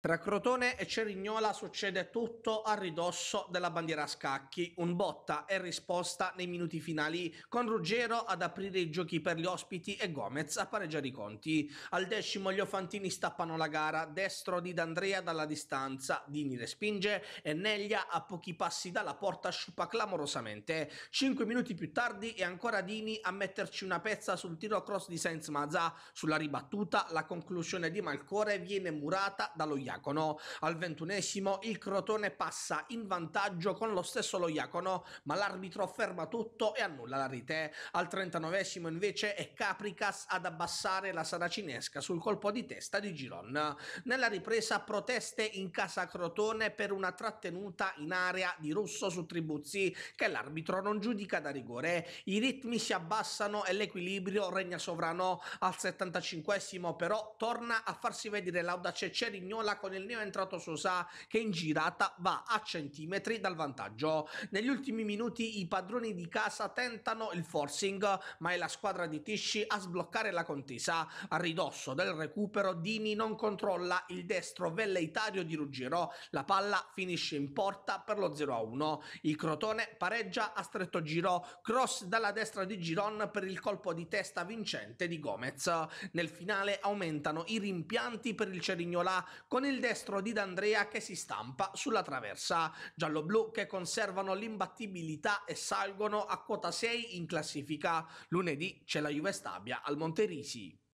Tra Crotone e Cerignola succede tutto a ridosso della bandiera a scacchi, un botta e risposta nei minuti finali con Ruggero ad aprire i giochi per gli ospiti e Gomez a pareggiare i conti. Al decimo gli Ofantini stappano la gara, destro di D'Andrea dalla distanza, Dini respinge e Neglia a pochi passi dalla porta sciupa clamorosamente. Cinque minuti più tardi è ancora Dini a metterci una pezza sul tiro cross di Sainz Mazza. Sulla ribattuta la conclusione di Malcore viene murata dallo Loiacono. Al ventunesimo il Crotone passa in vantaggio con lo stesso lo Iacono, ma l'arbitro ferma tutto e annulla la rete. Al trentanovesimo invece è Capricas ad abbassare la saracinesca sul colpo di testa di Giron. Nella ripresa proteste in casa Crotone per una trattenuta in area di Russo su Tribuzzi che l'arbitro non giudica da rigore. I ritmi si abbassano e l'equilibrio regna sovrano. Al 75 però torna a farsi vedere l'audace Ceccerignola con il neo entrato Sosà che in girata va a centimetri dal vantaggio. Negli ultimi minuti i padroni di casa tentano il forcing ma è la squadra di Tisci a sbloccare la contesa. A ridosso del recupero Dini non controlla il destro velleitario di Ruggero. La palla finisce in porta per lo 0-1. Il Crotone pareggia a stretto giro. Cross dalla destra di Giron per il colpo di testa vincente di Gomez. Nel finale aumentano i rimpianti per il Cerignola con il il destro di D'Andrea che si stampa sulla traversa. Giallo-blu che conservano l'imbattibilità e salgono a quota 6 in classifica. Lunedì c'è la Juve Stabia al Monterisi.